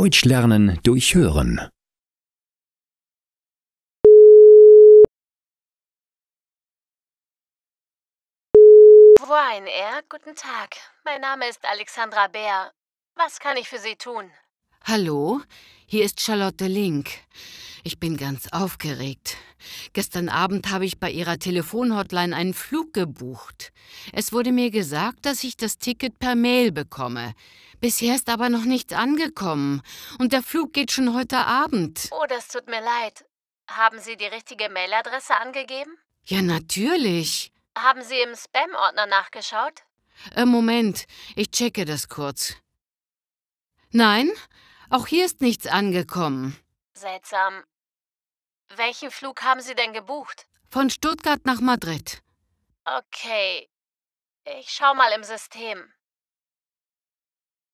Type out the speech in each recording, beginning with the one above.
Deutsch lernen durch Hören. Ryanair, guten Tag. Mein Name ist Alexandra Bär. Was kann ich für Sie tun? Hallo, hier ist Charlotte Link. Ich bin ganz aufgeregt. Gestern Abend habe ich bei Ihrer Telefonhotline einen Flug gebucht. Es wurde mir gesagt, dass ich das Ticket per Mail bekomme. Bisher ist aber noch nichts angekommen und der Flug geht schon heute Abend. Oh, das tut mir leid. Haben Sie die richtige Mailadresse angegeben? Ja, natürlich. Haben Sie im Spam-Ordner nachgeschaut? Äh, Moment, ich checke das kurz. Nein, auch hier ist nichts angekommen. Seltsam. Welchen Flug haben Sie denn gebucht? Von Stuttgart nach Madrid. Okay. Ich schau mal im System.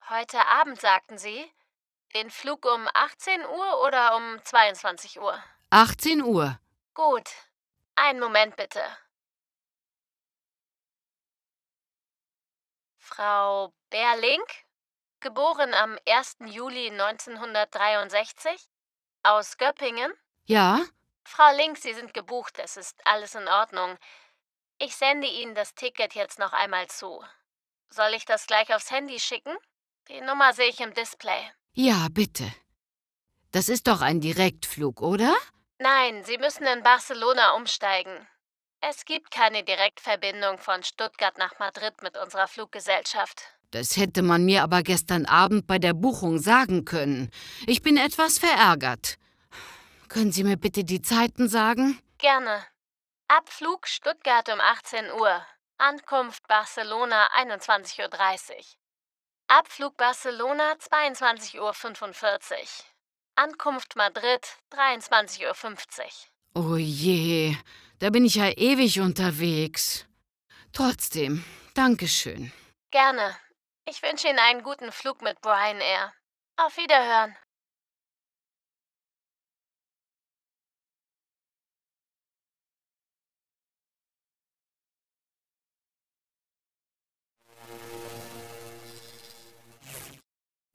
Heute Abend, sagten Sie? Den Flug um 18 Uhr oder um 22 Uhr? 18 Uhr. Gut. Einen Moment bitte. Frau Berling, geboren am 1. Juli 1963, aus Göppingen, ja? Frau Link, Sie sind gebucht, es ist alles in Ordnung. Ich sende Ihnen das Ticket jetzt noch einmal zu. Soll ich das gleich aufs Handy schicken? Die Nummer sehe ich im Display. Ja, bitte. Das ist doch ein Direktflug, oder? Nein, Sie müssen in Barcelona umsteigen. Es gibt keine Direktverbindung von Stuttgart nach Madrid mit unserer Fluggesellschaft. Das hätte man mir aber gestern Abend bei der Buchung sagen können. Ich bin etwas verärgert. Können Sie mir bitte die Zeiten sagen? Gerne. Abflug Stuttgart um 18 Uhr. Ankunft Barcelona 21.30 Uhr. Abflug Barcelona 22.45 Uhr. Ankunft Madrid 23.50 Uhr. Oh je, da bin ich ja ewig unterwegs. Trotzdem, Dankeschön. Gerne. Ich wünsche Ihnen einen guten Flug mit Brian Air. Auf Wiederhören.